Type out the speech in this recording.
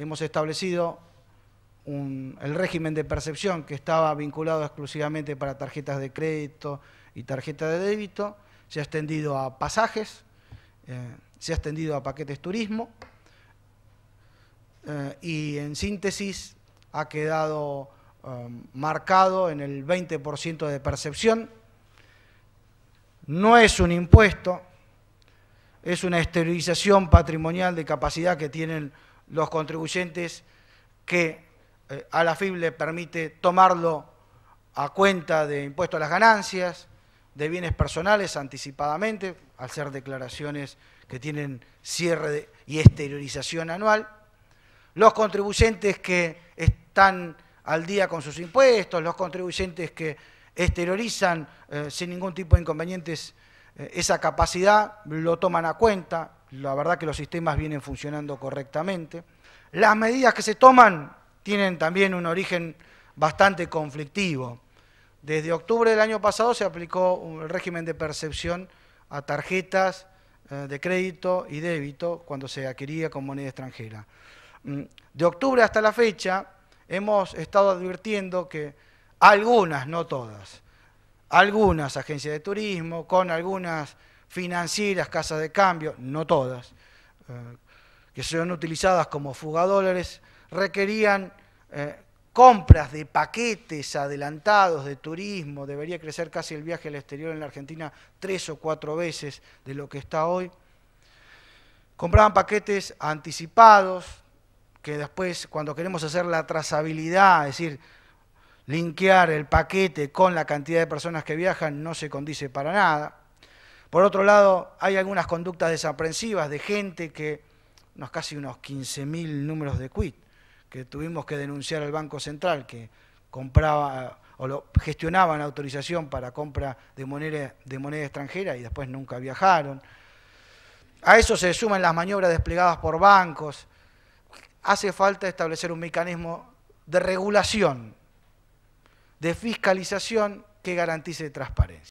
hemos establecido el régimen de percepción que estaba vinculado exclusivamente para tarjetas de crédito y tarjeta de débito, se ha extendido a pasajes, eh, se ha extendido a paquetes turismo eh, y en síntesis ha quedado um, marcado en el 20% de percepción. No es un impuesto, es una esterilización patrimonial de capacidad que tienen los contribuyentes que eh, a la FIB le permite tomarlo a cuenta de impuestos a las ganancias, de bienes personales anticipadamente, al ser declaraciones que tienen cierre y exteriorización anual, los contribuyentes que están al día con sus impuestos, los contribuyentes que exteriorizan eh, sin ningún tipo de inconvenientes eh, esa capacidad, lo toman a cuenta, la verdad que los sistemas vienen funcionando correctamente. Las medidas que se toman tienen también un origen bastante conflictivo. Desde octubre del año pasado se aplicó un régimen de percepción a tarjetas eh, de crédito y débito cuando se adquiría con moneda extranjera. Mm, de octubre hasta la fecha hemos estado advirtiendo que algunas, no todas, algunas agencias de turismo, con algunas financieras, casas de cambio, no todas, eh, que son utilizadas como fugadólares, requerían eh, compras de paquetes adelantados de turismo, debería crecer casi el viaje al exterior en la Argentina tres o cuatro veces de lo que está hoy. Compraban paquetes anticipados, que después cuando queremos hacer la trazabilidad, es decir, linkear el paquete con la cantidad de personas que viajan, no se condice para nada. Por otro lado, hay algunas conductas desaprensivas de gente que, unos casi unos 15.000 números de quit, que tuvimos que denunciar al Banco Central, que compraba o lo, gestionaban autorización para compra de de moneda extranjera y después nunca viajaron. A eso se suman las maniobras desplegadas por bancos. Hace falta establecer un mecanismo de regulación, de fiscalización que garantice transparencia.